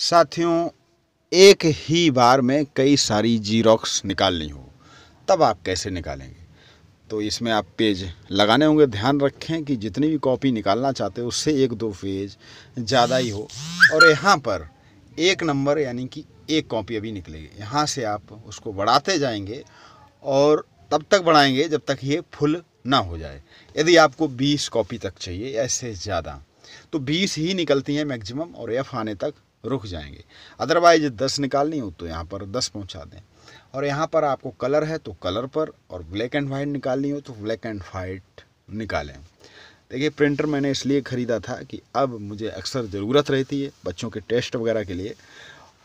साथियों एक ही बार में कई सारी जीरोक्स निकालनी हो तब आप कैसे निकालेंगे तो इसमें आप पेज लगाने होंगे ध्यान रखें कि जितनी भी कॉपी निकालना चाहते हो उससे एक दो पेज ज़्यादा ही हो और यहाँ पर एक नंबर यानी कि एक कॉपी अभी निकलेगी यहाँ से आप उसको बढ़ाते जाएंगे और तब तक बढ़ाएंगे जब तक ये फुल ना हो जाए यदि आपको 20 कॉपी तक चाहिए ऐसे ज़्यादा तो 20 ही निकलती हैं मैक्सिमम और एफ आने तक रुक जाएंगे अदरवाइज दस निकालनी हो तो यहाँ पर दस पहुँचा दें और यहाँ पर आपको कलर है तो कलर पर और ब्लैक एंड वाइट निकालनी हो तो ब्लैक एंड वाइट निकालें देखिए प्रिंटर मैंने इसलिए ख़रीदा था कि अब मुझे अक्सर ज़रूरत रहती है बच्चों के टेस्ट वगैरह के लिए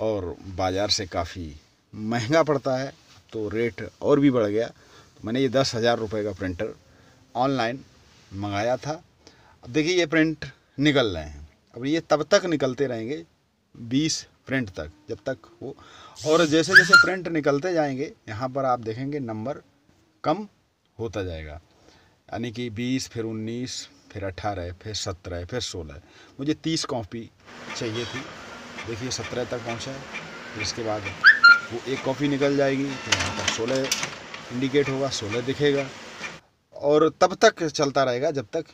और बाज़ार से काफ़ी महंगा पड़ता है तो रेट और भी बढ़ गया तो मैंने ये दस हज़ार रुपये का प्रिंटर ऑनलाइन मंगाया था अब देखिए ये प्रिंट निकल रहे हैं अब ये तब तक निकलते रहेंगे बीस प्रिंट तक जब तक वो और जैसे जैसे प्रिंट निकलते जाएंगे यहाँ पर आप देखेंगे नंबर कम होता जाएगा यानी कि बीस फिर उन्नीस फिर अट्ठारह फिर सत्रह फिर सोलह मुझे तीस कॉपी चाहिए थी देखिए सत्रह तक पहुँचा फिर इसके बाद वो एक कॉपी निकल जाएगी फिर यहाँ पर सोलह इंडिकेट होगा सोलह दिखेगा और तब तक चलता रहेगा जब तक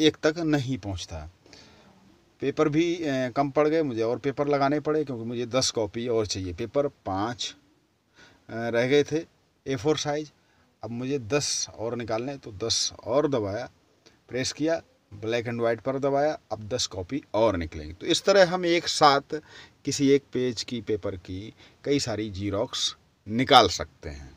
एक तक नहीं पहुँचता पेपर भी कम पड़ गए मुझे और पेपर लगाने पड़े क्योंकि मुझे दस कॉपी और चाहिए पेपर पाँच रह गए थे ए फोर साइज अब मुझे दस और निकालने तो दस और दबाया प्रेस किया ब्लैक एंड वाइट पर दबाया अब दस कॉपी और निकलेंगी तो इस तरह हम एक साथ किसी एक पेज की पेपर की कई सारी जीरोक्स निकाल सकते हैं